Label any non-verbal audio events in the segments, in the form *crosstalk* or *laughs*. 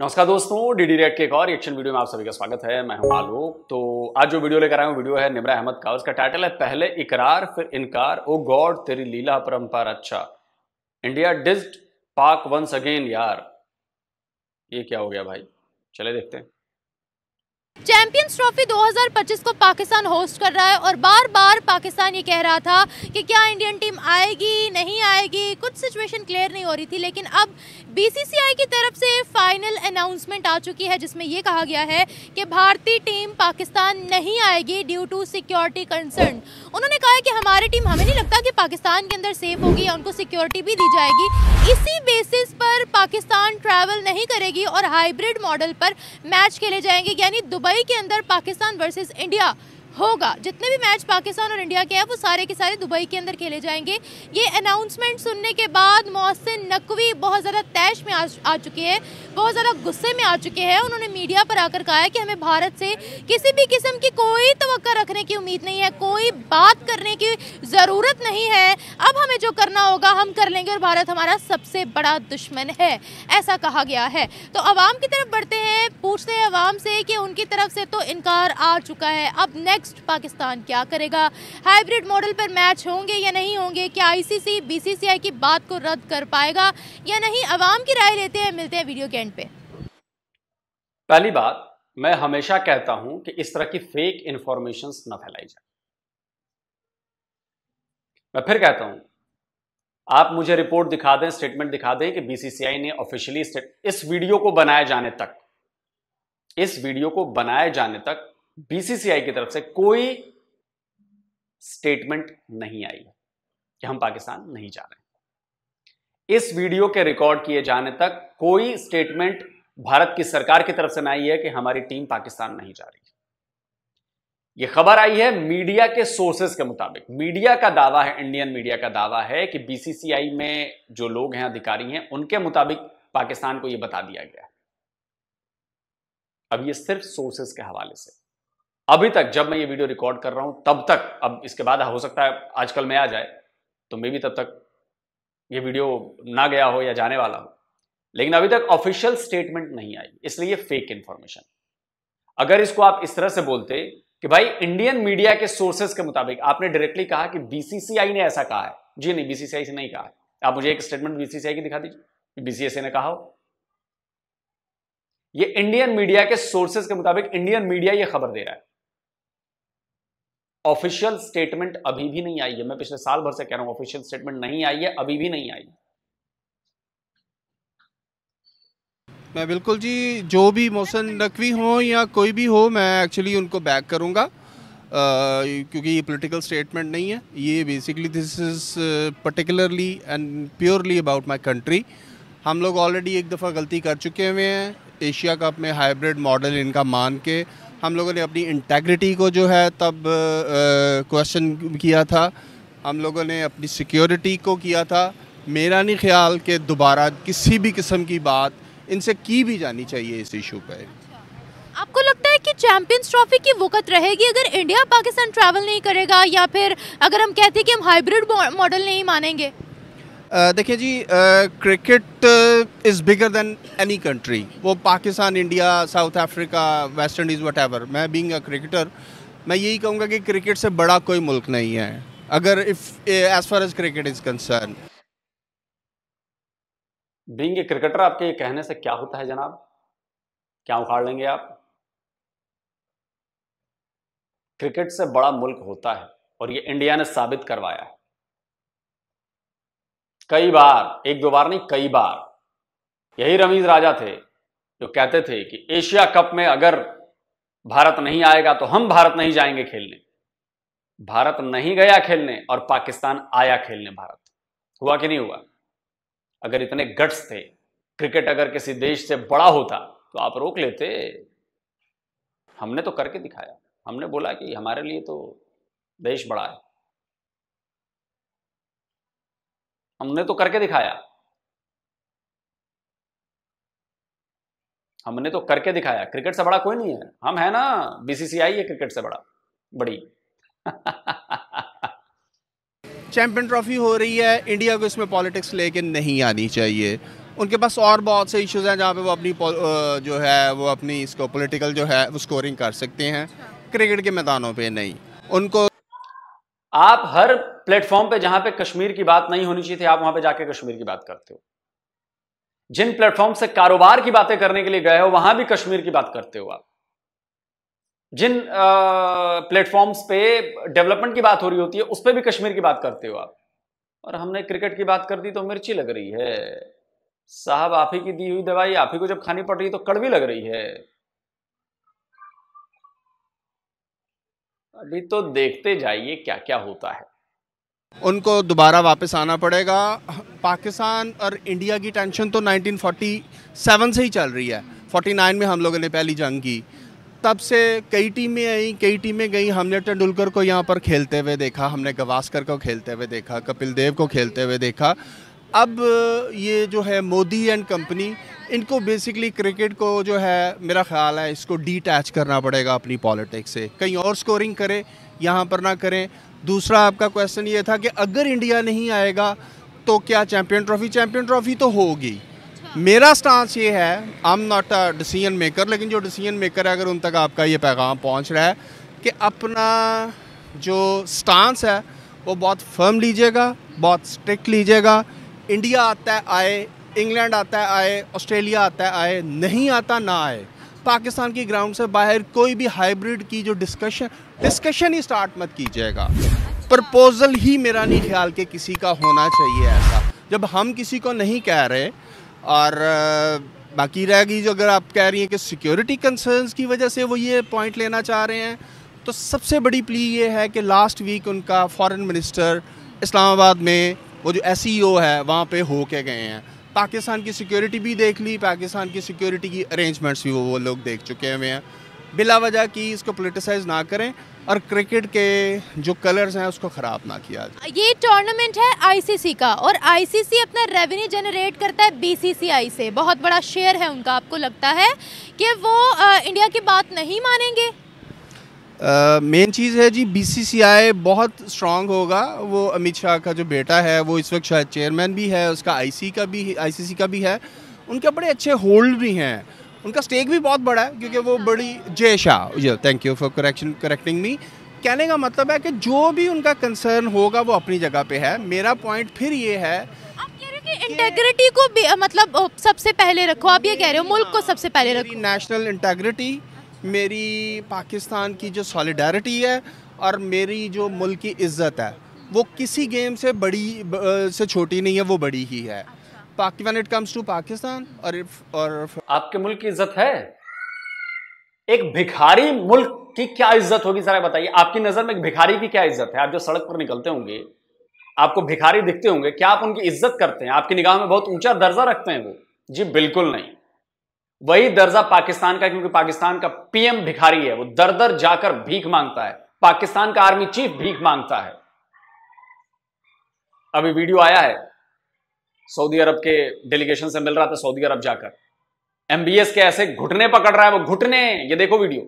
नमस्कार दोस्तों DD rate के एक और एक्शन वीडियो में आप सभी का स्वागत है मैं हूं आलोक तो आज जो वीडियो लेकर आया हूं वीडियो है निमरा अहमद का उसका टाइटल है पहले इकरार फिर इनकार ओ गॉड तेरी लीला परंपरा अच्छा इंडिया डिस्ट पाक वंस अगेन यार ये क्या हो गया भाई चले देखते हैं चैंपियंस ट्रॉफी 2025 को पाकिस्तान होस्ट कर रहा है और बार बार पाकिस्तान ये कह रहा था कि क्या इंडियन टीम आएगी नहीं आएगी कुछ सिचुएशन क्लियर नहीं हो रही थी लेकिन अब बीसीसीआई की तरफ से फाइनल अनाउंसमेंट आ चुकी है जिसमें यह कहा गया है कि भारतीय टीम पाकिस्तान नहीं आएगी ड्यू टू सिक्योरिटी कंसर्न उन्होंने कहा है कि हमारी टीम हमें नहीं लगता कि पाकिस्तान के अंदर सेफ होगी या उनको सिक्योरिटी भी दी जाएगी इसी बेसिस पर पाकिस्तान ट्रैवल नहीं करेगी और हाइब्रिड मॉडल पर मैच खेले जाएंगे यानी दुबई के अंदर पाकिस्तान वर्सेज इंडिया होगा जितने भी मैच पाकिस्तान और इंडिया के हैं वो सारे के सारे दुबई के अंदर खेले जाएंगे ये अनाउंसमेंट सुनने के बाद मोहसिन नकवी बहुत ज़्यादा तैश में आ, आ चुके हैं बहुत ज़्यादा गुस्से में आ चुके हैं उन्होंने मीडिया पर आकर कहा है कि हमें भारत से किसी भी किस्म की कोई तो रखने की उम्मीद नहीं है कोई बात करने की ज़रूरत नहीं है अब हमें जो करना होगा हम कर लेंगे और भारत हमारा सबसे बड़ा दुश्मन है ऐसा कहा गया है तो आवाम की तरफ बढ़ते हैं पूछते हैं आवाम से कि उनकी तरफ से तो इनकार आ चुका है अब नेक्स्ट नेक्स्ट पाकिस्तान क्या करेगा हाइब्रिड मॉडल पर मैच होंगे या नहीं होंगे क्या आईसीसी बीसीसीआई की बात को रद्द कर पाएगा या नहीं अवाम की राय लेते हैं मिलते हैं वीडियो के एंड पे पहली बात मैं हमेशा कहता हूं कि इस तरह की फेक इंफॉर्मेशन न फैलाई जाए मैं फिर कहता हूं आप मुझे रिपोर्ट दिखा दें स्टेटमेंट दिखा दें कि बीसीसीआई ने ऑफिशियली इस वीडियो को बनाए जाने तक इस वीडियो को बनाए जाने तक बीसीसीआई की तरफ से कोई स्टेटमेंट नहीं आई कि हम पाकिस्तान नहीं जा रहे इस वीडियो के रिकॉर्ड किए जाने तक कोई स्टेटमेंट भारत की सरकार की तरफ से नहीं आई है कि हमारी टीम पाकिस्तान नहीं जा रही यह खबर आई है मीडिया के सोर्सेज के मुताबिक मीडिया का दावा है इंडियन मीडिया का दावा है कि बीसीसीआई में जो लोग हैं अधिकारी हैं उनके मुताबिक पाकिस्तान को यह बता दिया गया अब यह सिर्फ सोर्सेज के हवाले से अभी तक जब मैं ये वीडियो रिकॉर्ड कर रहा हूं तब तक अब इसके बाद हो सकता है आजकल मैं आ जाए तो मे भी तब तक ये वीडियो ना गया हो या जाने वाला हो लेकिन अभी तक ऑफिशियल स्टेटमेंट नहीं आई इसलिए फेक इंफॉर्मेशन अगर इसको आप इस तरह से बोलते कि भाई इंडियन मीडिया के सोर्सेज के मुताबिक आपने डायरेक्टली कहा कि बीसीसीआई ने ऐसा कहा है जी नहीं बीसीसीआई से नहीं कहा है आप मुझे एक स्टेटमेंट बीसीसीआई की दिखा दीजिए बीसीएसए ने कहा हो ये इंडियन मीडिया के सोर्सेज के मुताबिक इंडियन मीडिया ये खबर दे रहा है ऑफिशियल स्टेटमेंट अभी भी नहीं आई है मैं पिछले साल भर से कह रहा हूं ऑफिशियल स्टेटमेंट नहीं आई है अभी भी नहीं आई मैं बिल्कुल जी जो भी मोहसन नकवी हो या कोई भी हो मैं एक्चुअली उनको बैक करूंगा Uh, क्योंकि ये पॉलिटिकल स्टेटमेंट नहीं है ये basically this is particularly and purely about my country हम लोग ऑलरेडी एक दफ़ा गलती कर चुके हुए हैं एशिया कप में हाइब्रिड मॉडल इनका मान के हम लोगों ने अपनी इंटेग्रिटी को जो है तब क्वेश्चन किया था हम लोगों ने अपनी सिक्योरिटी को किया था मेरा नहीं ख्याल कि दोबारा किसी भी किस्म की बात इनसे की भी जानी चाहिए इस इशू पर अच्छा। आपको लगता है कि चैंपियंस ट्रॉफी की वक़्त रहेगी अगर इंडिया पाकिस्तान ट्रैवल नहीं करेगा या फिर अगर हम कहते हैं कि हम हाइब्रिड मॉडल नहीं मानेंगे देखिए जी cricket is bigger than any country वो Pakistan India South Africa West Indies whatever मैं बींग अ क्रिकेटर मैं यही कहूँगा कि क्रिकेट से बड़ा कोई मुल्क नहीं है अगर if as far as cricket is concern being a cricketer आपके कहने से क्या होता है जनाब क्या उखाड़ लेंगे आप क्रिकेट से बड़ा मुल्क होता है और ये इंडिया ने साबित करवाया है कई बार एक दो बार नहीं कई बार यही रमीज राजा थे जो कहते थे कि एशिया कप में अगर भारत नहीं आएगा तो हम भारत नहीं जाएंगे खेलने भारत नहीं गया खेलने और पाकिस्तान आया खेलने भारत हुआ कि नहीं हुआ अगर इतने गट्स थे क्रिकेट अगर किसी देश से बड़ा होता तो आप रोक लेते हमने तो करके दिखाया हमने बोला कि हमारे लिए तो देश बड़ा है हमने तो करके दिखाया हमने तो करके दिखाया क्रिकेट से बड़ा कोई नहीं है हम है ना बीसीसीआई है क्रिकेट से बड़ा बड़ी *laughs* चैंपियन ट्रॉफी हो रही है इंडिया को इसमें पॉलिटिक्स लेके नहीं आनी चाहिए उनके पास और बहुत से इश्यूज हैं जहाँ पे वो अपनी जो है वो अपनी इसको पॉलिटिकल जो है वो स्कोरिंग कर सकते हैं क्रिकेट के मैदानों पे नहीं उनको आप हर प्लेटफॉर्म पे जहां पे कश्मीर की बात नहीं होनी चाहिए थी आप वहां पे जाके कश्मीर की बात करते हो जिन प्लेटफॉर्म से कारोबार की बातें करने के लिए गए हो वहां भी कश्मीर की बात करते हो आप जिन प्लेटफॉर्म्स पे डेवलपमेंट की बात हो रही होती है उस पर भी कश्मीर की बात करते हो आप और हमने क्रिकेट की बात कर दी तो मिर्ची लग रही है साहब आप ही की दी हुई दवाई आप ही को जब खानी पड़ रही तो कड़वी लग रही है अभी तो देखते जाइए क्या क्या होता है उनको दोबारा वापस आना पड़ेगा पाकिस्तान और इंडिया की टेंशन तो 1947 से ही चल रही है 49 में हम लोगों ने पहली जंग की तब से कई टीमें आई कई टीमें गई हमने तेंडुलकर को यहाँ पर खेलते हुए देखा हमने गवास्कर को खेलते हुए देखा कपिल देव को खेलते हुए देखा अब ये जो है मोदी एंड कंपनी इनको बेसिकली क्रिकेट को जो है मेरा ख्याल है इसको डिटैच करना पड़ेगा अपनी पॉलिटिक्स से कहीं और स्कोरिंग करें यहाँ पर ना करें दूसरा आपका क्वेश्चन ये था कि अगर इंडिया नहीं आएगा तो क्या चैम्पियन ट्रॉफी चैम्पियन ट्रॉफी तो होगी हाँ। मेरा स्टांस ये है I am not a decision maker लेकिन जो डिसीजन मेकर है अगर उन तक आपका ये पैगाम पहुंच रहा है कि अपना जो स्टांस है वो बहुत फर्म लीजिएगा बहुत स्ट्रिक्ट लीजिएगा इंडिया आता है आए इंग्लैंड आता है आए ऑस्ट्रेलिया आता है आए नहीं आता ना आए पाकिस्तान की ग्राउंड से बाहर कोई भी हाइब्रिड की जो डिस्कशन डिस्कशन ही स्टार्ट मत कीजिएगा प्रपोजल ही मेरा नहीं ख्याल के किसी का होना चाहिए ऐसा जब हम किसी को नहीं कह रहे और बाकी रहेगी जो अगर आप कह रही हैं कि सिक्योरिटी कंसर्न्स की वजह से वो ये पॉइंट लेना चाह रहे हैं तो सबसे बड़ी प्ली ये है कि लास्ट वीक उनका फॉरेन मिनिस्टर इस्लामाबाद में वो जो एस e है वहाँ पे हो के गए हैं पाकिस्तान की सिक्योरिटी भी देख ली पाकिस्तान की सिक्योरिटी की अरेंजमेंट्स भी वो वो लोग देख चुके हुए हैं बिला वजह की इसको पोलिटिसाइज ना करें और क्रिकेट के जो कलर्स हैं उसको ख़राब ना किया ये टूर्नामेंट है आईसीसी का और आईसीसी अपना रेवेन्यू जनरेट करता है बीसीसीआई से बहुत बड़ा शेयर है उनका आपको लगता है कि वो आ, इंडिया की बात नहीं मानेंगे मेन चीज़ है जी बीसीसीआई बहुत स्ट्रांग होगा वो अमित शाह का जो बेटा है वो इस वक्त शायद चेयरमैन भी है उसका आई का भी आई का भी है उनके बड़े अच्छे होल्ड भी हैं उनका स्टेक भी बहुत बड़ा है क्योंकि वो हाँ। बड़ी Jay Shah thank you for correction correcting me कहने का मतलब है कि जो भी उनका कंसर्न होगा वो अपनी जगह पे है मेरा पॉइंट फिर ये है इंटेग्रिटी को भी मतलब सबसे पहले रखो आप ये कह रहे हो मुल्क को हाँ, सबसे पहले रखो नेशनल इंटेग्रिटी मेरी पाकिस्तान की जो सॉलिडारिटी है और मेरी जो मुल्क की इज्जत है वो किसी गेम से बड़ी से छोटी नहीं है वो बड़ी ही है when it comes to Pakistan or if or if... आपके मुल्क की इज्जत है एक भिखारी मुल्क की क्या इज्जत होगी जरा बताइए आपकी नजर में एक भिखारी की क्या इज्जत है आप जो सड़क पर निकलते होंगे आपको भिखारी दिखते होंगे क्या आप उनकी इज्जत करते हैं आपकी निगाह में बहुत ऊंचा दर्जा रखते हैं वो जी बिल्कुल नहीं वही दर्जा पाकिस्तान का क्योंकि पाकिस्तान का पीएम भिखारी है वो दर दर जाकर भीख मांगता है पाकिस्तान का आर्मी चीफ भीख मांगता है अभी वीडियो आया है सऊदी अरब के डेलीगेशन से मिल रहा था सऊदी अरब जाकर एमबीएस के ऐसे घुटने पकड़ रहा है वो घुटने ये देखो वीडियो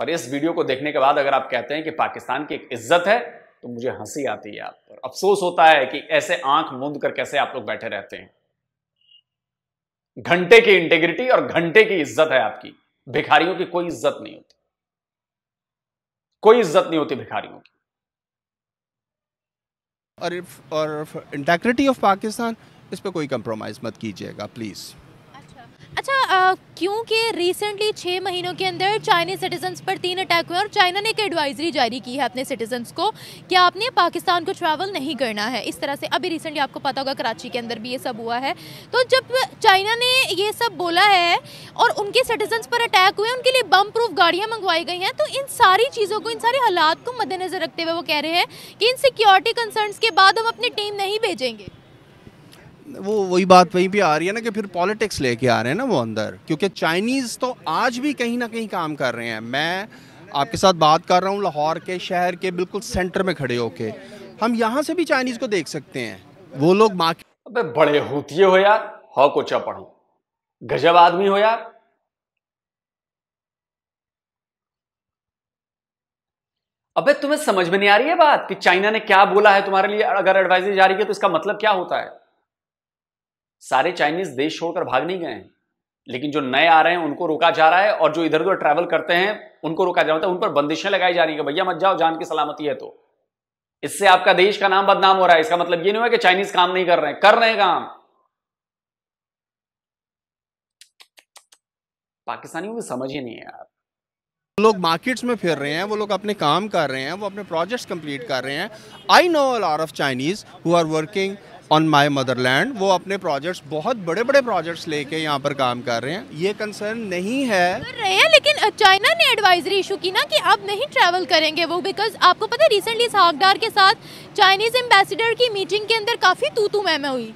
और इस वीडियो को देखने के बाद अगर आप कहते हैं कि पाकिस्तान की एक इज्जत है तो मुझे हंसी आती है आप पर अफसोस होता है कि ऐसे आंख मूंद कर कैसे आप लोग बैठे रहते हैं घंटे की इंटेग्रिटी और घंटे की इज्जत है आपकी भिखारियों की कोई इज्जत नहीं होती कोई इज्जत नहीं होती भिखारियों की और इंटेग्रिटी ऑफ पाकिस्तान इस पर कोई कंप्रोमाइज मत कीजिएगा प्लीज़ अच्छा क्योंकि रिसेंटली छः महीनों के अंदर चाइनीज सिटीजन्स पर तीन अटैक हुए और चाइना ने एक एडवाइजरी जारी की है अपने सिटीजन्स को कि आपने पाकिस्तान को ट्रैवल नहीं करना है इस तरह से अभी रिसेंटली आपको पता होगा कराची के अंदर भी ये सब हुआ है तो जब चाइना ने ये सब बोला है और उनके सिटीजन्स पर अटैक हुए उनके लिए बम प्रूफ गाड़ियाँ मंगवाई गई हैं तो इन सारी चीज़ों को इन सारे हालात को मद्देनजर रखते हुए वो कह रहे हैं कि इन सिक्योरिटी कंसर्नस के बाद हम अपनी टीम नहीं भेजेंगे वो वही बात वहीं पे आ रही है ना कि फिर पॉलिटिक्स लेके आ रहे हैं ना वो अंदर क्योंकि चाइनीज़ तो आज भी कहीं ना कहीं काम कर रहे हैं मैं आपके साथ बात कर रहा हूँ लाहौर के शहर के बिल्कुल सेंटर में खड़े होके हम यहाँ से भी चाइनीज़ को देख सकते हैं वो लोग अबे बड़े होती हो यार हौ को चपड़ू गजब आदमी हो यार अबे तुम्हें समझ में नहीं आ रही है बात कि चाइना ने क्या बोला है तुम्हारे लिए अगर एडवाइजरी जारी की तो इसका मतलब क्या होता है सारे चाइनीज देश छोड़कर भाग नहीं गए हैं लेकिन जो नए आ रहे हैं उनको रोका जा रहा है और जो इधर उधर ट्रैवल करते हैं उनको रोका जा रहा है मतलब उन पर बंदिशें लगाई जा रही है भैया मत जाओ जान की सलामती है तो इससे आपका देश का नाम बदनाम हो रहा है इसका मतलब ये नहीं हुआ कि चाइनीज काम नहीं कर रहे हैं कर रहे हैं काम पाकिस्तानियों को समझ ही नहीं है यार लोग मार्केट्स में फिर रहे हैं वो लोग अपने काम कर रहे हैं वो अपने प्रोजेक्ट्स कंप्लीट कर रहे हैं I know all are of Chinese who are working on my motherland वो अपने प्रोजेक्ट्स बहुत बड़े बड़े प्रोजेक्ट्स लेके यहाँ पर काम कर रहे हैं ये कंसर्न नहीं है कर रहे हैं लेकिन चाइना ने एडवाइजरी इशू की ना कि आप नहीं ट्रैवल करेंगे वो बिकॉज आपको पता है रिसेंटली सागडार के साथ चाइनीज एम्बेसडर की मीटिंग के अंदर काफ़ी तू तू मैम हुई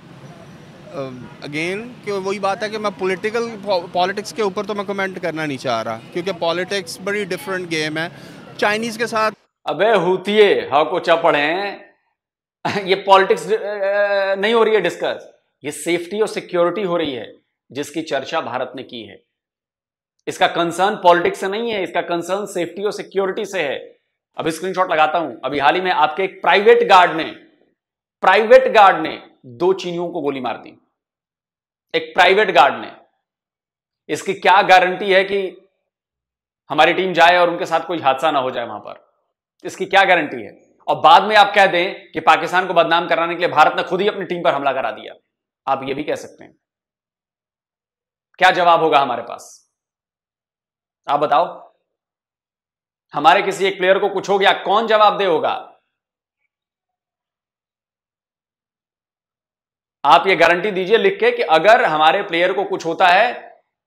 अगेन um, uh, वही बात है कि मैं पॉलिटिकल पॉलिटिक्स के ऊपर तो मैं कमेंट करना नहीं चाह रहा क्योंकि पॉलिटिक्स बड़ी डिफरेंट गेम है चाइनीज़ के साथ अबे हूतिए हक हाँ उचा पढ़ें *laughs* ये पॉलिटिक्स uh, uh, नहीं हो रही है डिस्कस ये सेफ्टी और सिक्योरिटी हो रही है जिसकी चर्चा भारत ने की है इसका कंसर्न पॉलिटिक्स से नहीं है इसका कंसर्न सेफ्टी और सिक्योरिटी से है अब स्क्रीनशॉट लगाता हूं अभी हाल ही में आपके एक प्राइवेट गार्ड ने प्राइवेट गार्ड ने दो चीनियों को गोली मार दी एक प्राइवेट गार्ड ने इसकी क्या गारंटी है कि हमारी टीम जाए और उनके साथ कोई हादसा ना हो जाए वहां पर इसकी क्या गारंटी है और बाद में आप कह दें कि पाकिस्तान को बदनाम कराने के लिए भारत ने खुद ही अपनी टीम पर हमला करा दिया आप यह भी कह सकते हैं क्या जवाब होगा हमारे पास आप बताओ हमारे किसी एक प्लेयर को कुछ हो गया कौन जवाब दे होगा आप यह गारंटी दीजिए लिख के कि अगर हमारे प्लेयर को कुछ होता है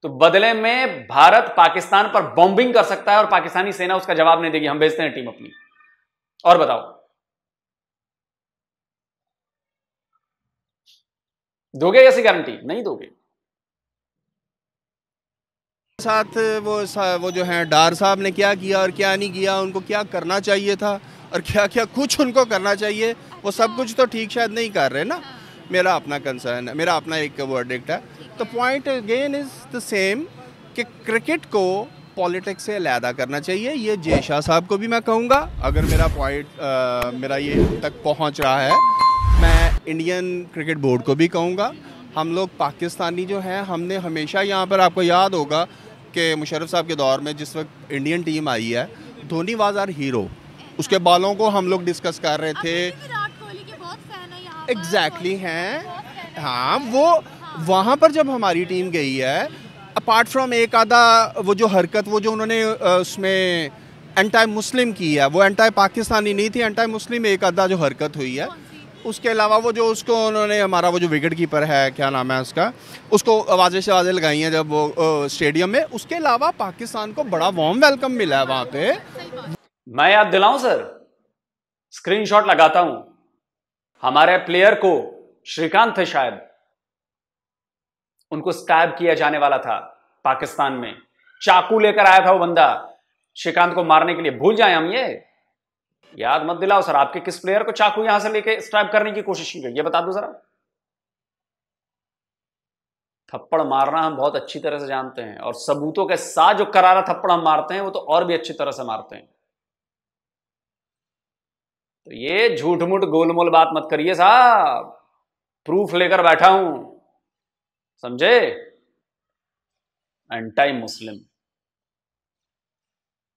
तो बदले में भारत पाकिस्तान पर बॉम्बिंग कर सकता है और पाकिस्तानी सेना उसका जवाब नहीं देगी हम भेजते हैं टीम अपनी और बताओ दोगे ऐसी गारंटी नहीं दोगे साथ वो सा, वो जो है डार साहब ने क्या किया और क्या नहीं किया उनको क्या करना चाहिए था और क्या क्या कुछ उनको करना चाहिए वो सब कुछ तो ठीक शायद नहीं कर रहे ना मेरा अपना कंसर्न है मेरा अपना एक वर्डिक्ट है तो point again is the same कि क्रिकेट को पॉलिटिक्स से अलहदा करना चाहिए ये जय शाह साहब को भी मैं कहूँगा अगर मेरा पॉइंट मेरा ये तक पहुँच रहा है इंडियन क्रिकेट बोर्ड को भी कहूँगा हम लोग पाकिस्तानी जो हैं हमने हमेशा यहाँ पर आपको याद होगा कि मुशरफ साहब के दौर में जिस वक्त इंडियन टीम आई है धोनी वाज आर हीरो उसके बालों को हम लोग डिस्कस कर रहे थे एग्जैक्टली हैं हाँ वो वहाँ पर जब हमारी टीम गई है अपार्ट फ्रॉम एक आधा वो जो हरकत वो जो उन्होंने उसमें एंटी मुस्लिम की है वो एंटी पाकिस्तानी नहीं थी एंटी मुस्लिम एक आधा जो हरकत हुई है उसके अलावा वो जो उसको उन्होंने हमारा वो जो विकेट कीपर है क्या नाम है उसका उसको आवाज़ें शवाज़ें लगाई हैं जब वो स्टेडियम में उसके अलावा पाकिस्तान को बड़ा वार्म वेलकम मिला है वहाँ पे मैं याद दिलाऊं सर स्क्रीनशॉट लगाता हूं हमारे प्लेयर को श्रीकांत थे शायद उनको स्टैब किया जाने वाला था पाकिस्तान में चाकू लेकर आया था वो बंदा श्रीकांत को मारने के लिए भूल जाए हम ये याद मत दिलाओ सर आपके किस प्लेयर को चाकू यहां से लेके स्ट्राइप करने की कोशिश की गई ये बता दो जरा थप्पड़ मारना हम बहुत अच्छी तरह से जानते हैं और सबूतों के साथ जो करारा थप्पड़ हम मारते हैं वो तो और भी अच्छी तरह से मारते हैं तो ये झूठ मूठ गोलमोल बात मत करिए साहब प्रूफ लेकर बैठा हूं समझे anti Muslim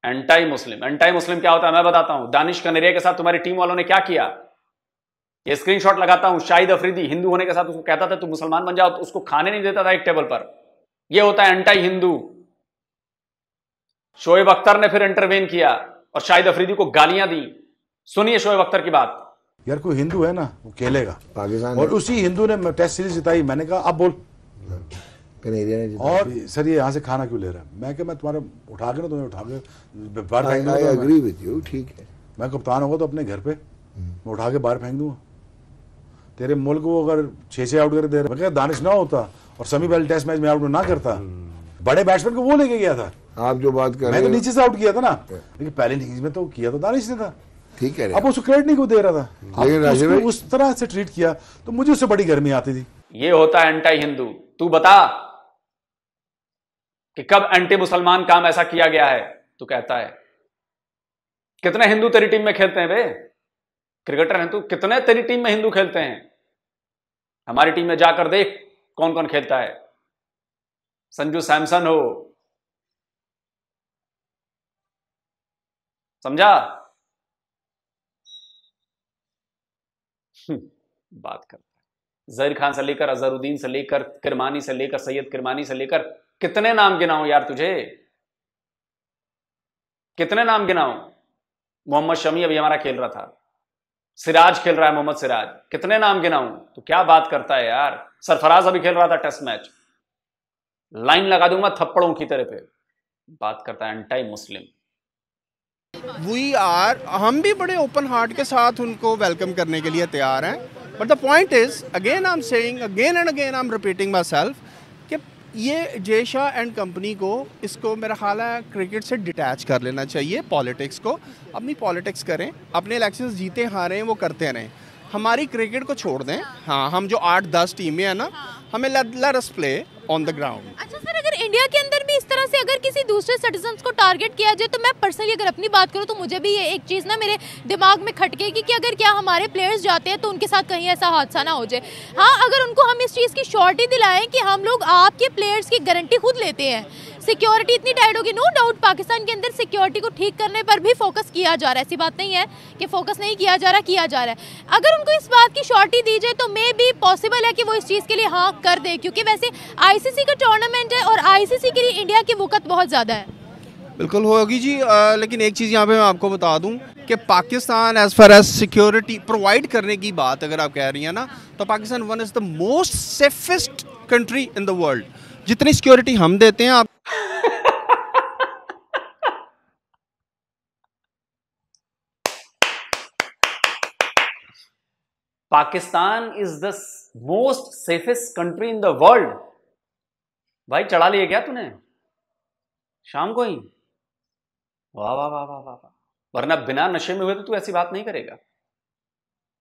anti Muslim anti Muslim क्या होता है मैं बताता हूं दानिश कनेरिया के साथ तुम्हारी टीम वालों ने क्या किया ये स्क्रीनशॉट लगाता हूं शाहिद अफरीदी हिंदू होने के साथ उसको कहता था तू मुसलमान बन जाओ तो उसको खाने नहीं देता था एक टेबल पर यह होता है एंटाई हिंदू शोएब अख्तर ने फिर इंटरवेन किया और शाहिद अफरीदी को गालियां दी सुनिए शोएब अख्तर की बात यार कोई हिंदू है ना वो खेलेगा पाकिस्तान और उसी हिंदू ने टेस्ट सीरीज जिताई मैंने कहा अब बोल कनेरिया ने और सर ये यहाँ से खाना क्यों ले रहा है मैं क्या मैं तुम्हारे उठा के ना तुम्हें उठा के बाहर फेंक दूंगा एग्री विद यू ठीक है मैं कप्तान होगा तो अपने घर पे हम्म। मैं उठा के बाहर फेंक दूंगा तेरे मुल्क को अगर छः छः आउट कर दे रहे दानिश ना होता और समी बैल टेस्ट मैच में आउट ना करता हम्म। बड़े बैट्समैन को वो लेके गया था आप जो बात कर मैं तो नीचे से आउट किया था ना लेकिन पहले इनिंग्स में तो किया तो दानिश ने था ठीक है अब उसको क्रेडिट नहीं को दे रहा था हम्म। लेकिन उस तरह से ट्रीट किया तो मुझे उससे बड़ी गर्मी आती थी ये होता है एंटाई हिंदू तू बता कि कब एंटी मुसलमान काम ऐसा किया गया है तो कहता है कितने हिंदू तेरी टीम में खेलते हैं वे क्रिकेटर हैं तू कितने तेरी टीम में हिंदू खेलते हैं हमारी टीम में जाकर देख कौन कौन खेलता है संजू सैमसन हो समझा हम्म, बात करता है जहीर खान से लेकर अजहरुद्दीन से लेकर किरमानी से लेकर सैयद किरमानी से लेकर कितने नाम गिनाऊं यार तुझे कितने नाम गिनाऊं मोहम्मद शमी अभी हमारा खेल रहा था सिराज खेल रहा है मोहम्मद सिराज कितने नाम गिनाऊं तो क्या बात करता है यार सरफराज अभी खेल रहा था टेस्ट मैच लाइन लगा दूंगा थप्पड़ों की तरह पे बात करता है एंटाई मुस्लिम वी आर हम भी बड़े ओपन हार्ट के साथ उनको वेलकम करने के लिए तैयार हैं but the point is again I am saying again and again I am repeating myself ये जय शाह एंड कंपनी को इसको मेरा ख्याल है क्रिकेट से डिटैच कर लेना चाहिए पॉलिटिक्स को अपनी पॉलिटिक्स करें अपने इलेक्शन जीते हारें वो करते रहें हमारी क्रिकेट को छोड़ दें हाँ हम जो आठ दस टीमें हैं ना हाँ। हमें let let us play on the ground अच्छा सर इंडिया के अंदर भी इस तरह से अगर किसी दूसरे सिटीजन को टारगेट किया जाए तो मैं पर्सनली अगर अपनी बात करूँ तो मुझे भी ये एक चीज़ ना मेरे दिमाग में खटकेगी कि अगर क्या हमारे प्लेयर्स जाते हैं तो उनके साथ कहीं ऐसा हादसा ना हो जाए हाँ अगर उनको हम इस चीज़ की श्योरिटी दिलाएं कि हम लोग आपके प्लेयर्स की गारंटी खुद लेते हैं सिक्योरिटी इतनी टाइट होगी नो डाउट पाकिस्तान के अंदर सिक्योरिटी को ठीक करने पर भी फोकस किया जा रहा है ऐसी बात नहीं है कि फोकस नहीं किया जा रहा किया जा रहा है अगर उनको इस बात की शॉर्टी दी जाए तो मे भी पॉसिबल है कि वो इस चीज़ के लिए हाँ कर दे क्योंकि वैसे आईसीसी का टूर्नामेंट है और आईसीसी के लिए इंडिया की वक़्त बहुत ज़्यादा है बिल्कुल होगी जी आ, लेकिन एक चीज़ यहाँ पे मैं आपको बता दूँ कि Pakistan as far as security provide करने की बात अगर आप कह रही हैं ना तो Pakistan one is the most safest country in the world जितनी सिक्योरिटी हम देते हैं आप Pakistan is the most safest country in the world भाई चढ़ा लिए क्या तूने शाम को ही वाह वाह वाह वाह वाह वरना बिना नशे में हुए तो तू ऐसी बात नहीं करेगा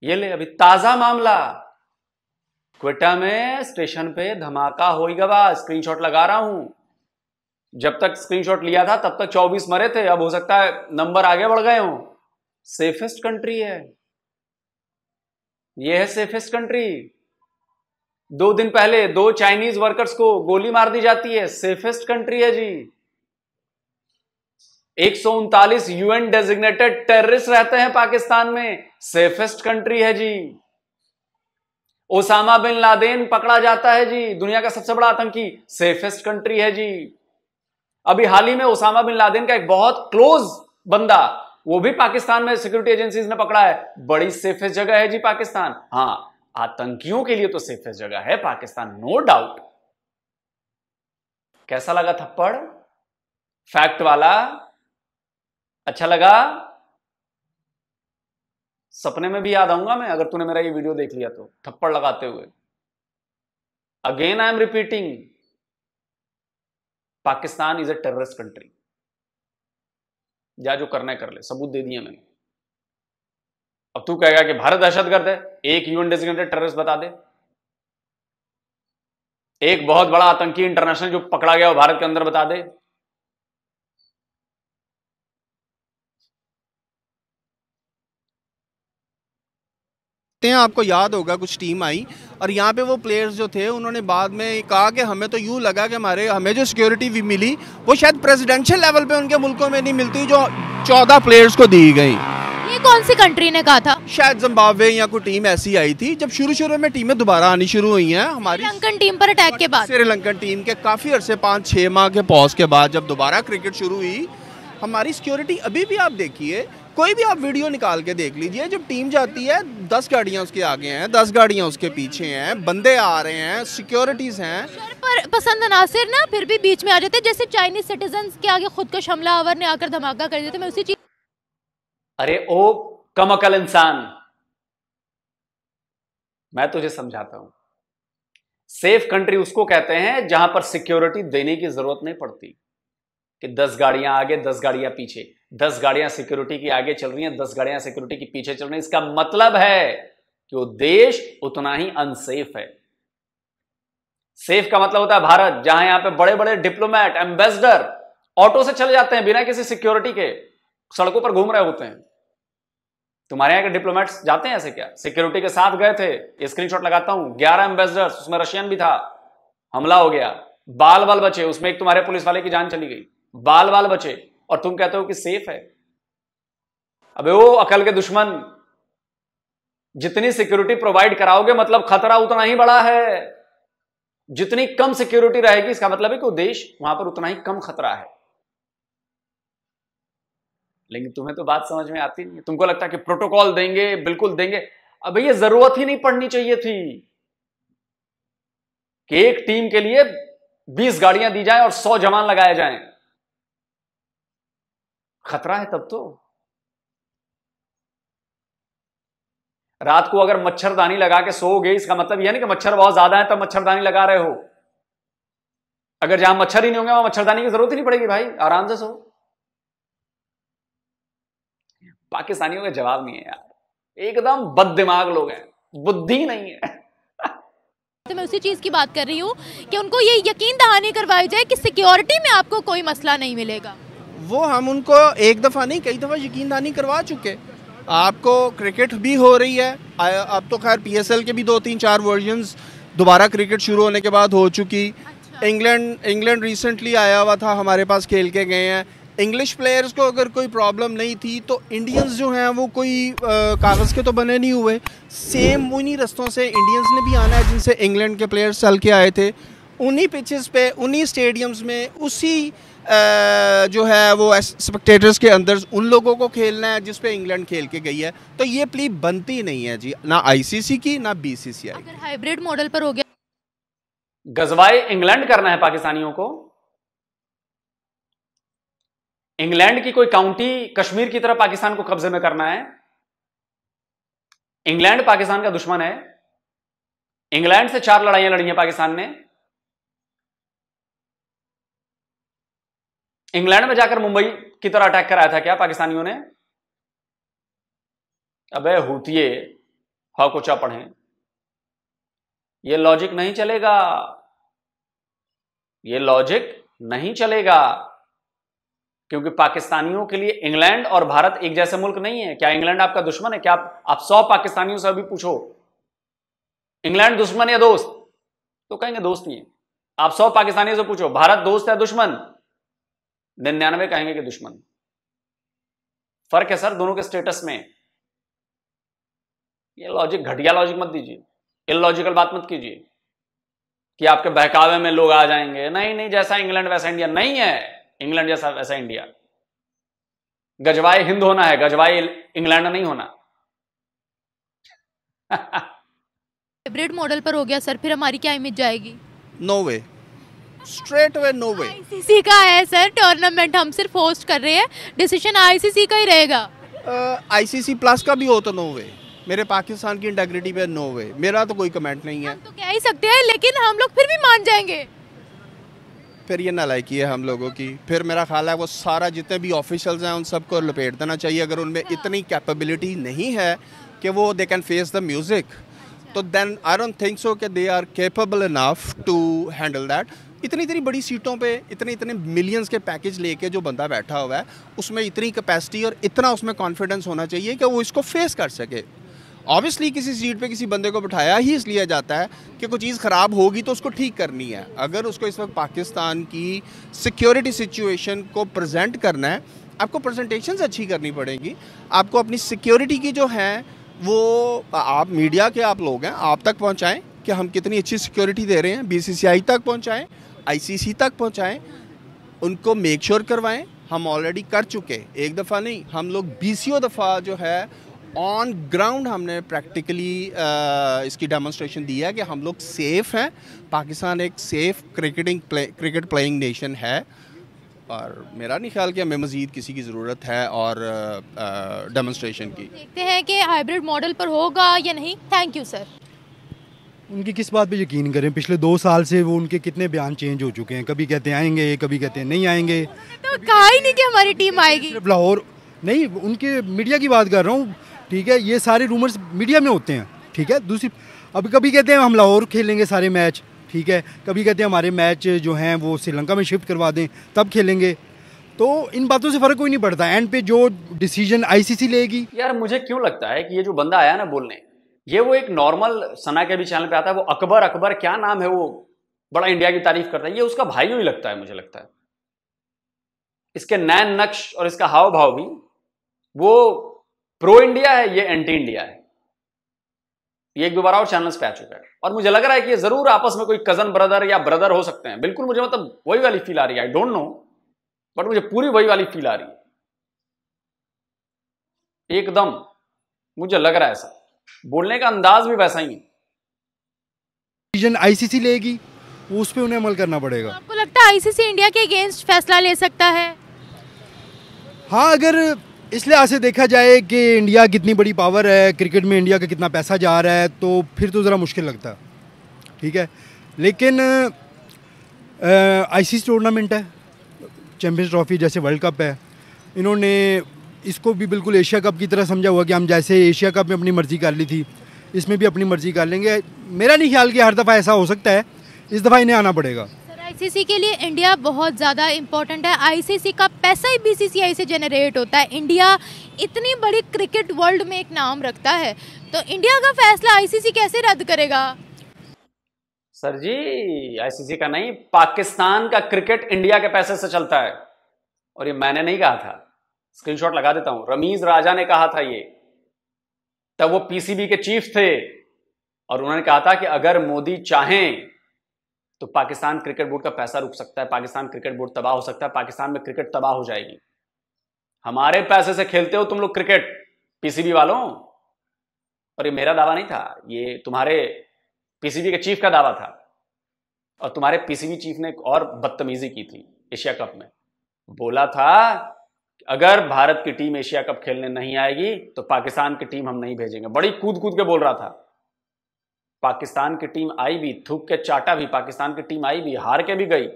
ये ले अभी ताजा मामला क्वेटा में स्टेशन पे धमाका हो गया स्क्रीनशॉट लगा रहा हूं जब तक स्क्रीनशॉट लिया था तब तक 24 मरे थे अब हो सकता है नंबर आगे बढ़ गए हो सेफेस्ट कंट्री है यह है सेफेस्ट कंट्री दो दिन पहले दो चाइनीज वर्कर्स को गोली मार दी जाती है सेफेस्ट कंट्री है जी एक यूएन डेजिग्नेटेड टेररिस्ट रहते हैं पाकिस्तान में सेफेस्ट कंट्री है जी ओसामा बिन लादेन पकड़ा जाता है जी दुनिया का सबसे बड़ा आतंकी सेफेस्ट कंट्री है जी अभी हाल ही में ओसामा बिन लादेन का एक बहुत क्लोज बंदा वो भी पाकिस्तान में सिक्योरिटी एजेंसीज ने पकड़ा है बड़ी सेफेस्ट जगह है जी पाकिस्तान हाँ आतंकियों के लिए तो सेफेस्ट जगह है पाकिस्तान नो डाउट कैसा लगा थप्पड़ फैक्ट वाला अच्छा लगा सपने में भी याद आऊंगा मैं अगर तूने मेरा ये वीडियो देख लिया तो थप्पड़ लगाते हुए again I am repeating Pakistan is a terrorist country जा जो करना है कर ले सबूत दे दिए मैंने अब तू कहेगा कि भारत दहशतगर्द है एक यूएन डेजिग्नेटेड टेररिस्ट बता दे एक बहुत बड़ा आतंकी इंटरनेशनल जो पकड़ा गया वो भारत के अंदर बता दे हैं आपको याद होगा कुछ टीम आई और यहाँ पे वो प्लेयर्स जो थे उन्होंने बाद में कहा कि हमें तो यूँ लगा कि हमारे हमें जो सिक्योरिटी भी मिली वो शायद प्रेसिडेंशियल लेवल पे उनके मुल्कों में नहीं मिलती जो चौदह प्लेयर्स को दी गई ये कौन सी कंट्री ने कहा था शायद जिम्बाब्वे या कोई टीम ऐसी आई थी जब शुरू शुरू में टीमें दोबारा आनी शुरू हुई हैं हमारी श्रीलंकन टीम पर अटैक के बाद श्रीलंकन टीम के काफ़ी अरसे पाँच छः माह के पॉज के बाद जब दोबारा क्रिकेट शुरू हुई हमारी सिक्योरिटी अभी भी आप देखिए कोई भी आप वीडियो निकाल के देख लीजिए जब टीम जाती है दस गाड़ियाँ उसके आगे हैं दस गाड़ियाँ उसके पीछे हैं बंदे आ रहे हैं सिक्योरिटीज हैं पर पसंद नासिर ना फिर भी बीच में आ जाते जैसे चाइनीज सिटीजन के आगे खुद को शमला आवर ने आकर धमाका कर देते तो मैं उसी चीज अरे ओ कम अकल इंसान मैं तुझे समझाता हूं सेफ कंट्री उसको कहते हैं जहां पर सिक्योरिटी देने की जरूरत नहीं पड़ती कि दस गाड़ियां आगे दस गाड़ियां पीछे दस गाड़ियां सिक्योरिटी की आगे चल रही हैं दस गाड़ियां सिक्योरिटी की पीछे चल रही हैं इसका मतलब है कि वो देश उतना ही अनसेफ है सेफ का मतलब होता है भारत जहां यहां पे बड़े बड़े डिप्लोमैट एम्बेसडर ऑटो से चले जाते हैं बिना किसी सिक्योरिटी के सड़कों पर घूम रहे होते हैं तुम्हारे यहाँ के डिप्लोमेट्स जाते हैं ऐसे क्या सिक्योरिटी के साथ गए थे स्क्रीनशॉट लगाता हूं ग्यारह एम्बेसडर्स उसमें रशियन भी था हमला हो गया बाल बाल बचे उसमें एक तुम्हारे पुलिस वाले की जान चली गई बाल बाल बचे और तुम कहते हो कि सेफ है अबे वो अकल के दुश्मन जितनी सिक्योरिटी प्रोवाइड कराओगे मतलब खतरा उतना ही बड़ा है जितनी कम सिक्योरिटी रहेगी इसका मतलब है कि देश वहां पर उतना ही कम खतरा है लेकिन तुम्हें तो बात समझ में आती नहीं तुमको लगता कि प्रोटोकॉल देंगे बिल्कुल देंगे अब ये जरूरत ही नहीं पड़नी चाहिए थी कि एक टीम के लिए 20 गाड़ियां दी जाएं और 100 जवान लगाए जाएं खतरा है तब तो रात को अगर मच्छरदानी लगा के सो गए इसका मतलब यह नहीं कि मच्छर बहुत ज्यादा है तब मच्छरदानी लगा रहे हो अगर जहां मच्छर ही नहीं होंगे वहां मच्छरदानी की जरूरत ही नहीं पड़ेगी भाई आराम से सो पाकिस्तानियों का जवाब नहीं है यार एकदम बद दिमाग लोग हैं बुद्धि नहीं है तो मैं उसी चीज की बात कर रही हूँ कि उनको ये यकीन दहानी करवाई जाए कि सिक्योरिटी में आपको कोई मसला नहीं मिलेगा वो हम उनको एक दफ़ा नहीं कई दफ़ा यकीन दानी करवा चुके आपको क्रिकेट भी हो रही है अब तो खैर पीएसएल के भी दो तीन चार वर्जनस दोबारा क्रिकेट शुरू होने के बाद हो चुकी इंग्लैंड इंग्लैंड रिसेंटली आया हुआ था हमारे पास खेल के गए हैं इंग्लिश प्लेयर्स को अगर कोई प्रॉब्लम नहीं थी तो इंडियंस जो हैं वो कोई कागज़ के तो बने नहीं हुए सेम उन्हीं रस्तों से इंडियंस ने भी आना है जिनसे इंग्लैंड के प्लेयर्स चल के आए थे उन्हीं पिचेस पे उन्हीं स्टेडियम्स में उसी जो है वो स्पेक्टेटर्स के अंदर उन लोगों को खेलना है जिस पे इंग्लैंड खेल के गई है तो ये प्ली बनती नहीं है जी ना आईसीसी की ना बीसीसीआई हाइब्रिड मॉडल पर हो गया गजवाए इंग्लैंड करना है पाकिस्तानियों को इंग्लैंड की कोई काउंटी कश्मीर की तरह पाकिस्तान को कब्जे में करना है इंग्लैंड पाकिस्तान का दुश्मन है इंग्लैंड से चार लड़ाइयां लड़ी हैं पाकिस्तान ने इंग्लैंड में जाकर मुंबई की तरह अटैक कराया था क्या पाकिस्तानियों ने अबे हुतिये हकोचा पढ़े ये लॉजिक नहीं चलेगा ये लॉजिक नहीं चलेगा क्योंकि पाकिस्तानियों के लिए इंग्लैंड और भारत एक जैसे मुल्क नहीं है क्या इंग्लैंड आपका दुश्मन है क्या आप, सौ पाकिस्तानियों से अभी पूछो इंग्लैंड दुश्मन या दोस्त तो कहेंगे दोस्त नहीं है आप सौ पाकिस्तानियों से पूछो भारत दोस्त या दुश्मन निन्यानवे कहेंगे कि दुश्मन फर्क है सर दोनों के स्टेटस में ये लॉजिक घटिया लॉजिक मत दीजिए इलॉजिकल बात मत कीजिए कि आपके बहकावे में लोग आ जाएंगे नहीं नहीं जैसा इंग्लैंड वैसा इंडिया नहीं है इंग्लैंड जैसा वैसा इंडिया गजवाए हिंद होना है गजवाई इंग्लैंड नहीं होना हाइब्रिड *laughs* मॉडल पर हो गया सर फिर हमारी क्या इमेज जाएगी no no way straight way no way ICC का है सर टूर्नामेंट हम सिर्फ होस्ट कर रहे हैं डिसीजन आईसीसी का ही रहेगा आईसीसी प्लस का भी हो तो नो वे मेरे पाकिस्तान की इंटेग्रिटी पे नो वे मेरा तो कोई कमेंट नहीं है तो कह ही सकते हैं लेकिन हम लोग फिर भी मान जाएंगे फिर ये नलायकी है हम लोगों की फिर मेरा ख्याल है वो सारा जितने भी ऑफिशियल्स हैं उन सबको लपेट देना चाहिए अगर उनमें हाँ। इतनी कैपेबिलिटी नहीं है कि वो they can face the music तो then I don't think so कि they are capable enough to handle that इतनी इतनी बड़ी सीटों पे इतने इतने मिलियंस के पैकेज लेके जो बंदा बैठा हुआ है उसमें इतनी कैपेसिटी और इतना उसमें कॉन्फिडेंस होना चाहिए कि वो इसको फेस कर सके ऑब्वियसली किसी सीट पे किसी बंदे को बिठाया ही इसलिए जाता है कि कोई चीज़ ख़राब होगी तो उसको ठीक करनी है अगर उसको इस वक्त पाकिस्तान की सिक्योरिटी सिचुएशन को प्रजेंट करना है आपको प्रजेंटेशन अच्छी करनी पड़ेगी आपको अपनी सिक्योरिटी की जो है वो आप मीडिया के आप लोग हैं आप तक पहुँचाएँ कि हम कितनी अच्छी सिक्योरिटी दे रहे हैं बी तक पहुँचाएँ आईसीसी तक पहुंचाएं उनको मेक श्योर करवाएं हम ऑलरेडी कर चुके एक दफ़ा नहीं हम लोग बीसियों दफ़ा जो है ऑन ग्राउंड हमने प्रैक्टिकली इसकी डेमोन्स्ट्रेशन दी है कि हम लोग सेफ़ हैं पाकिस्तान एक safe cricketing play cricket playing nation है और मेरा नहीं ख्याल कि हमें मज़ीद किसी की ज़रूरत है और डेमोन्स्ट्रेशन की देखते हैं कि हाइब्रिड मॉडल पर होगा या नहीं थैंक यू सर उनकी किस बात पे यकीन करें पिछले दो साल से वो उनके कितने बयान चेंज हो चुके हैं कभी कहते आएंगे कभी कहते हैं नहीं आएंगे तो कहा ही नहीं कि हमारी टीम आएगी लाहौर नहीं उनके मीडिया की बात कर रहा हूँ ठीक है ये सारे रूमर्स मीडिया में होते हैं ठीक है दूसरी अभी कभी कहते हैं हम लाहौर खेलेंगे सारे मैच ठीक है कभी कहते हैं हमारे मैच जो हैं वो श्रीलंका में शिफ्ट करवा दें तब खेलेंगे तो इन बातों से फर्क कोई नहीं पड़ता एंड पे जो डिसीजन आईसीसी लेगी यार मुझे क्यों लगता है कि ये जो बंदा आया ना बोलने ये वो एक नॉर्मल सना के भी चैनल पे आता है वो अकबर अकबर क्या नाम है वो बड़ा इंडिया की तारीफ करता है ये उसका भाई ही लगता है मुझे लगता है इसके नैन नक्श और इसका हाव भाव भी वो प्रो इंडिया है ये एंटी इंडिया है ये एक दोबारा और चैनल्स पे आ चुका है और मुझे लग रहा है कि ये जरूर आपस में कोई कजन ब्रदर या ब्रदर हो सकते हैं बिल्कुल मुझे मतलब वही वाली फील आ रही है आई डोंट नो बट मुझे पूरी वही वाली फील आ रही है एकदम मुझे लग रहा है ऐसा बोलने का अंदाज भी वैसा ही है डिसीजन आईसीसी लेगी उस पर उन्हें अमल करना पड़ेगा आपको लगता है आईसीसी इंडिया के अगेंस्ट फैसला ले सकता है हाँ अगर इस लिहाज से देखा जाए कि इंडिया कितनी बड़ी पावर है क्रिकेट में इंडिया का कितना पैसा जा रहा है तो फिर तो ज़रा मुश्किल लगता है ठीक है लेकिन आईसीसी टूर्नामेंट है चैम्पियंस ट्रॉफी जैसे वर्ल्ड कप है इन्होंने इसको भी बिल्कुल एशिया कप की तरह समझा हुआ कि हम जैसे एशिया कप में अपनी मर्ज़ी कर ली थी इसमें भी अपनी मर्ज़ी कर लेंगे मेरा नहीं ख्याल कि हर दफ़ा ऐसा हो सकता है इस दफ़ा इन्हें आना पड़ेगा आईसीसी के लिए इंडिया बहुत ज़्यादा इम्पोर्टेंट है आईसीसी का पैसा ही बीसीसीआई से जनरेट होता है इंडिया इतनी बड़ी क्रिकेट वर्ल्ड में एक नाम रखता है तो इंडिया का फैसला आईसीसी कैसे रद्द करेगा सर जी आईसीसी का नहीं पाकिस्तान का क्रिकेट इंडिया के पैसे से चलता है और ये मैंने नहीं कहा था स्क्रीनशॉट लगा देता हूं रमीज राजा ने कहा था ये तब वो पीसीबी के चीफ थे और उन्होंने कहा था कि अगर मोदी चाहें तो पाकिस्तान क्रिकेट बोर्ड का पैसा रुक सकता है पाकिस्तान क्रिकेट बोर्ड तबाह हो सकता है पाकिस्तान में क्रिकेट तबाह हो जाएगी हमारे पैसे से खेलते हो तुम लोग क्रिकेट पीसीबी वालों और ये मेरा दावा नहीं था ये तुम्हारे पीसीबी के चीफ का दावा था और तुम्हारे पीसीबी चीफ ने एक और बदतमीजी की थी एशिया कप में बोला था अगर भारत की टीम एशिया कप खेलने नहीं आएगी तो पाकिस्तान की टीम हम नहीं भेजेंगे बड़ी कूद कूद के बोल रहा था पाकिस्तान की टीम आई भी थूक के चाटा भी पाकिस्तान की टीम आई भी हार के भी गई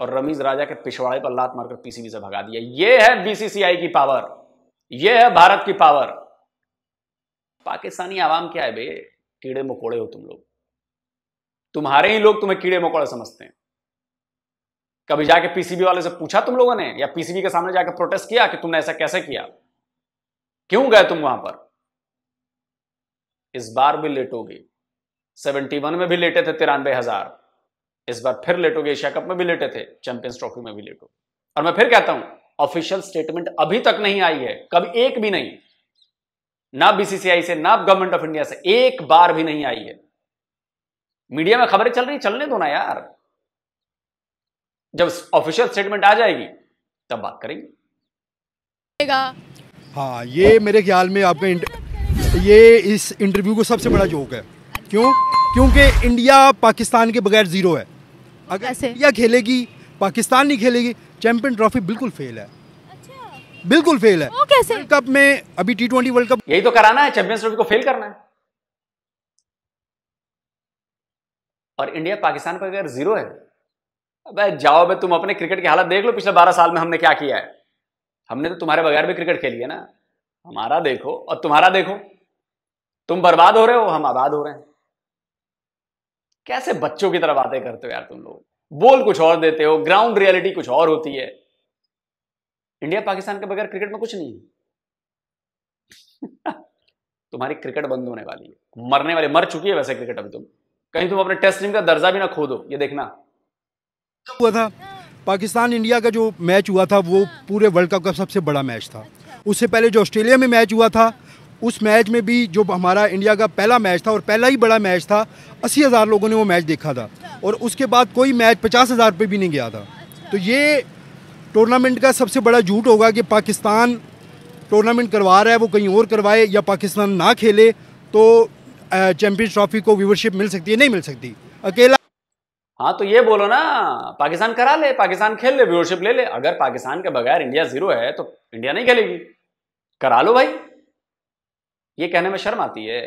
और रमीज राजा के पिछवाड़े पर लात मारकर पीसीबी से भगा दिया ये है बीसीसीआई की पावर ये है भारत की पावर पाकिस्तानी आवाम क्या है बे कीड़े मकोड़े हो तुम लोग तुम्हारे ही लोग तुम्हें कीड़े मकोड़े समझते हैं कभी जाके पीसीबी वाले से पूछा तुम लोगों ने या पीसीबी के सामने जाकर प्रोटेस्ट किया कि तुमने ऐसा कैसे किया क्यों गए तुम वहां पर इस बार भी लेटोगे सेवेंटी वन में भी लेटे थे तिरानवे हजार इस बार फिर लेटोगे एशिया कप में भी लेटे थे चैंपियंस ट्रॉफी में भी लेटो और मैं फिर कहता हूं ऑफिशियल स्टेटमेंट अभी तक नहीं आई है कभी एक भी नहीं ना बीसीसीआई से ना गवर्नमेंट ऑफ इंडिया से एक बार भी नहीं आई है मीडिया में खबरें चल रही चलने दो ना यार जब ऑफिशियल स्टेटमेंट आ जाएगी तब बात करेंगे हाँ ये मेरे ख्याल में आपका ये इस इंटरव्यू को सबसे बड़ा जोक है क्यों क्योंकि इंडिया पाकिस्तान के बगैर जीरो है अगर इंडिया खेलेगी पाकिस्तान नहीं खेलेगी चैंपियन ट्रॉफी बिल्कुल फेल है अच्छा। बिल्कुल फेल है वर्ल्ड कप में अभी टी ट्वेंटी वर्ल्ड कप यही तो कराना है चैंपियंस ट्रॉफी को फेल करना है और इंडिया पाकिस्तान पर अगर जीरो है अब जाओ भाई तुम अपने क्रिकेट की हालत देख लो पिछले बारह साल में हमने क्या किया है हमने तो तुम्हारे बगैर भी क्रिकेट खेली है ना हमारा देखो और तुम्हारा देखो तुम बर्बाद हो रहे हो हम आबाद हो रहे हैं कैसे बच्चों की तरह बातें करते हो यार तुम लोग बोल कुछ और देते हो ग्राउंड रियलिटी कुछ और होती है इंडिया पाकिस्तान के बगैर क्रिकेट में कुछ नहीं है *laughs* तुम्हारी क्रिकेट बंद होने वाली है मरने वाले मर चुकी है वैसे क्रिकेट अभी तुम कहीं तुम अपने टेस्ट टीम का दर्जा भी ना खो दो ये देखना हुआ था पाकिस्तान इंडिया का जो मैच हुआ था वो हाँ। पूरे वर्ल्ड कप का सबसे बड़ा मैच था उससे पहले जो ऑस्ट्रेलिया में मैच हुआ था उस मैच में भी जो हमारा इंडिया का पहला मैच था और पहला ही बड़ा मैच था अस्सी हज़ार लोगों ने वो मैच देखा था अच्छा। और उसके बाद कोई मैच पचास हज़ार पर भी नहीं गया था अच्छा। तो ये टूर्नामेंट का सबसे बड़ा झूठ होगा कि पाकिस्तान टूर्नामेंट करवा रहा है वो कहीं और करवाए या पाकिस्तान ना खेले तो चैम्पियंस ट्रॉफी को व्यूवरशिप मिल सकती है नहीं मिल सकती अकेला हाँ तो ये बोलो ना पाकिस्तान करा ले पाकिस्तान खेल ले व्यूरशिप ले ले अगर पाकिस्तान के बगैर इंडिया जीरो है तो इंडिया नहीं खेलेगी करा लो भाई ये कहने में शर्म आती है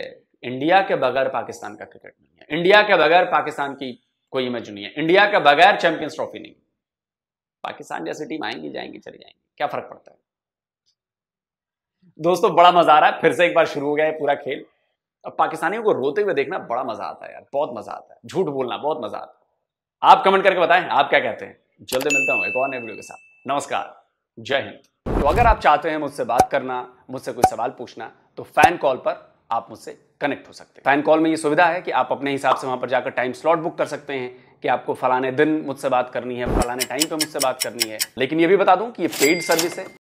इंडिया के बगैर पाकिस्तान का क्रिकेट नहीं है इंडिया के बगैर पाकिस्तान की कोई इमेज नहीं है इंडिया के बगैर चैंपियंस ट्रॉफी नहीं पाकिस्तान जैसी टीम आएंगी जाएंगी चली जाएंगी क्या फर्क पड़ता है दोस्तों बड़ा मजा आ रहा है फिर से एक बार शुरू हो गया है पूरा खेल अब पाकिस्तानियों को रोते हुए देखना बड़ा मजा आता है यार बहुत मजा आता है झूठ बोलना बहुत मजा आता है आप कमेंट करके बताएं आप क्या कहते हैं जल्दी मिलता हूं एक और नए वीडियो के साथ नमस्कार जय हिंद तो अगर आप चाहते हैं मुझसे बात करना मुझसे कोई सवाल पूछना तो फैन कॉल पर आप मुझसे कनेक्ट हो सकते हैं फैन कॉल में ये सुविधा है कि आप अपने हिसाब से वहां पर जाकर टाइम स्लॉट बुक कर सकते हैं कि आपको फलाने दिन मुझसे बात करनी है फलाने टाइम पर मुझसे बात करनी है लेकिन ये भी बता दूं कि ये पेड सर्विस है